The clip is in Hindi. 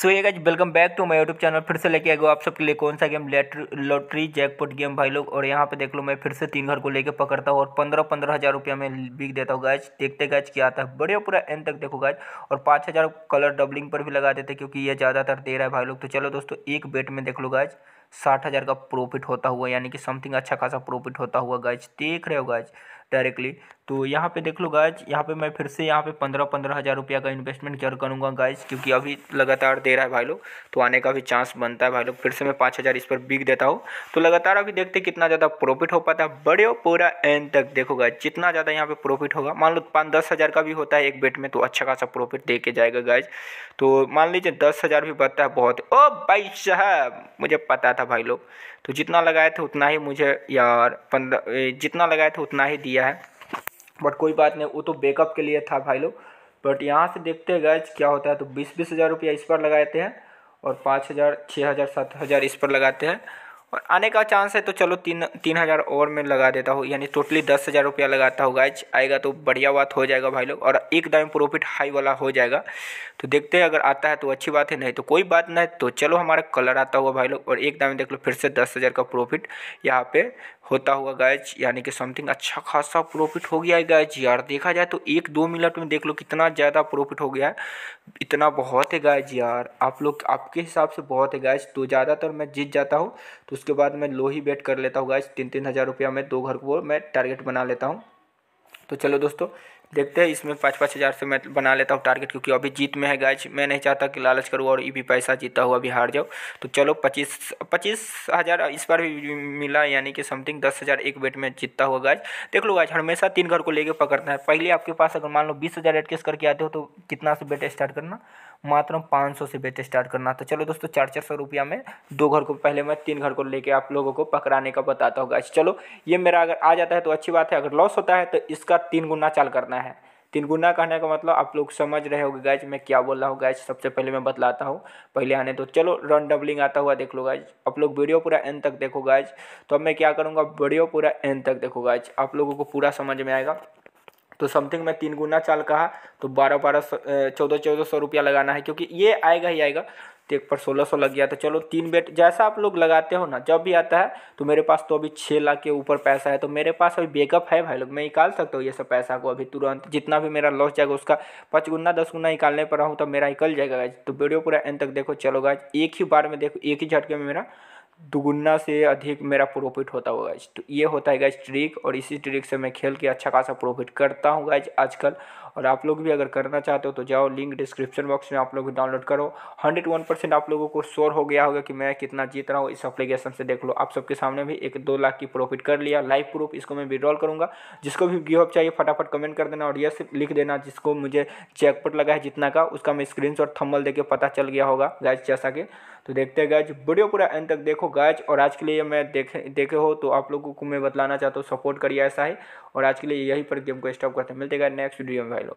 सो ये guys welcome back to my YouTube channel फिर से लेके आ गया आप सबके लिए कौन सा गेम लॉटरी जैकपॉट गेम भाई लोग और यहाँ पे देख लो मैं फिर से तीन घर को लेके पकड़ता हूँ और पंद्रह पंद्रह हज़ार रुपया में बिक देता हूँ गाइज देखते गाइज क्या आता है बड़े पूरा एंड तक देखो गाइज और पाँच हज़ार कलर डबलिंग पर भी लगा देते क्योंकि ये ज़्यादातर दे रहा है भाई लोग तो चलो दोस्तों एक बेट में देख लो गाइज साठ हज़ार का प्रॉफिट होता हुआ यानी कि समथिंग अच्छा खासा प्रॉफिट होता हुआ गाइज देख रहे हो गाइज डायरेक्टली तो यहाँ पे देख लो गायज यहाँ पे मैं फिर से यहाँ पे पंद्रह पंद्रह हज़ार रुपया का इन्वेस्टमेंट जरूर करूँगा गायज क्योंकि अभी लगातार दे रहा है भाई लोग तो आने का भी चांस बनता है भाई लोग फिर से मैं पाँच हज़ार इस पर बिक देता हूँ तो लगातार अभी देखते कितना ज़्यादा प्रॉफिट हो पाता है बड़े हो पूरा एंड तक देखो गायज जितना ज़्यादा यहाँ पर प्रॉफिट होगा मान लो पाँच दस हज़ार का भी होता है एक बेट में तो अच्छा खासा प्रॉफिट दे के जाएगा गायज तो मान लीजिए दस हज़ार भी बढ़ता है बहुत ओ भाई साहब मुझे पता था भाई लोग तो जितना लगाए थे उतना ही मुझे यार पंद्रह जितना लगाए थे उतना ही दिया दिया है बट कोई बात नहीं वो तो बैकअप के लिए था भाई लोग बट यहाँ से देखते गैज क्या होता है तो बीस बीस हज़ार रुपया इस पर लगाते हैं और पाँच हज़ार छः हज़ार सात हज़ार इस पर लगाते हैं और आने का चांस है तो चलो तीन तीन हज़ार और मैं लगा देता हूँ यानी टोटली दस हज़ार रुपया लगाता हूँ गैज आएगा तो बढ़िया बात हो जाएगा भाई लोग और एकदम प्रॉफिट हाई वाला हो जाएगा तो देखते हैं अगर आता है तो अच्छी बात है नहीं तो कोई बात नहीं तो चलो हमारा कलर आता हुआ भाई लोग और एकदम देख लो फिर से दस हज़ार का प्रॉफिट यहाँ पे होता हुआ गैज यानी कि समथिंग अच्छा खासा प्रॉफिट हो गया है गैज यार देखा जाए तो एक दो मिनट में देख लो कितना ज़्यादा प्रॉफिट हो गया है इतना बहुत है गैज यार आप लोग आपके हिसाब से बहुत है गैज तो ज़्यादातर मैं जीत जाता हूँ तो उसके बाद मैं लो ही बेट कर लेता हूँ गैज तीन तीन हज़ार रुपया में दो घर को मैं टारगेट बना लेता हूँ तो चलो दोस्तों देखते हैं इसमें पाँच पाँच हज़ार से मैं बना लेता हूँ टारगेट क्योंकि अभी जीत में है गाइज मैं नहीं चाहता कि लालच करूँ और ये भी पैसा जीता हुआ अभी हार जाओ तो चलो पच्चीस पच्चीस हज़ार इस बार भी मिला यानी कि समथिंग दस हज़ार एक बेट में जीतता हुआ गाइज देख लो गाइज हमेशा तीन घर को लेकर पकड़ना है पहले आपके पास अगर मान लो बीस हज़ार एडकेस करके आते हो तो कितना से बेट स्टार्ट करना मात्र पाँच सौ से बेच स्टार्ट करना तो चलो दोस्तों चार चार सौ रुपया में दो घर को पहले मैं तीन घर को लेके आप लोगों को पकड़ाने का बताता हूँ गाइस चलो ये मेरा अगर आ जाता है तो अच्छी बात है अगर लॉस होता है तो इसका तीन गुना चाल करना है तीन गुना कहने का मतलब आप लोग समझ रहे हो गाइज मैं क्या बोल रहा हूँ गाइज सबसे पहले मैं बतलाता हूँ पहले आने तो चलो रन डबलिंग आता हुआ देख लो गाइज आप लोग वीडियो पूरा एंड तक देखो गाइज तो अब मैं क्या करूँगा वीडियो पूरा एंड तक देखो गाइज आप लोगों को पूरा समझ में आएगा तो समथिंग मैं तीन गुना चाल कहा तो बारह बारह सौ चौदह चौदह सौ रुपया लगाना है क्योंकि ये आएगा ही आएगा तो एक पर सोलह सौ लग गया तो चलो तीन बेट जैसा आप लोग लगाते हो ना जब भी आता है तो मेरे पास तो अभी छः लाख के ऊपर पैसा है तो मेरे पास अभी बेकअप है भाई लोग मैं निकाल सकता हूँ ये सब पैसा को अभी तुरंत जितना भी मेरा लॉस जाएगा उसका पाँच गुना दस गुना निकालने पर हूँ तब तो मेरा निकल जाएगा तो वीडियो पूरा एंड तक देखो चलो गाय एक ही बार में देखो एक ही झटके में मेरा दुगुना से अधिक मेरा प्रॉफिट होता होगा तो ये होता है गैस ट्रिक और इसी ट्रिक से मैं खेल के अच्छा खासा प्रॉफिट करता हूँ गैज आजकल और आप लोग भी अगर करना चाहते हो तो जाओ लिंक डिस्क्रिप्शन बॉक्स में आप लोग डाउनलोड करो हंड्रेड वन परसेंट आप लोगों को शोर हो गया होगा कि मैं कितना जीत रहा हूँ इस एप्लीकेशन से देख लो आप सबके सामने भी एक दो लाख की प्रॉफिट कर लिया लाइव प्रूफ इसको मैं विड्रॉल करूँगा जिसको भी गिव अप चाहिए फटाफट कमेंट कर देना और यस लिख देना जिसको मुझे चेकपट लगा है जितना का उसका मैं स्क्रीन शॉट थम्बल पता चल गया होगा गैज जैसा कि तो देखते हैं गैज वीडियो पूरा एंड तक देखो गैज और आज के लिए मैं देखे देखे हो तो आप लोगों को मैं बतलाना चाहता हूँ सपोर्ट करिए ऐसा है और आज के लिए यही पर गेम को स्टॉप करते हैं मिलते गए नेक्स्ट वीडियो में भाई लोग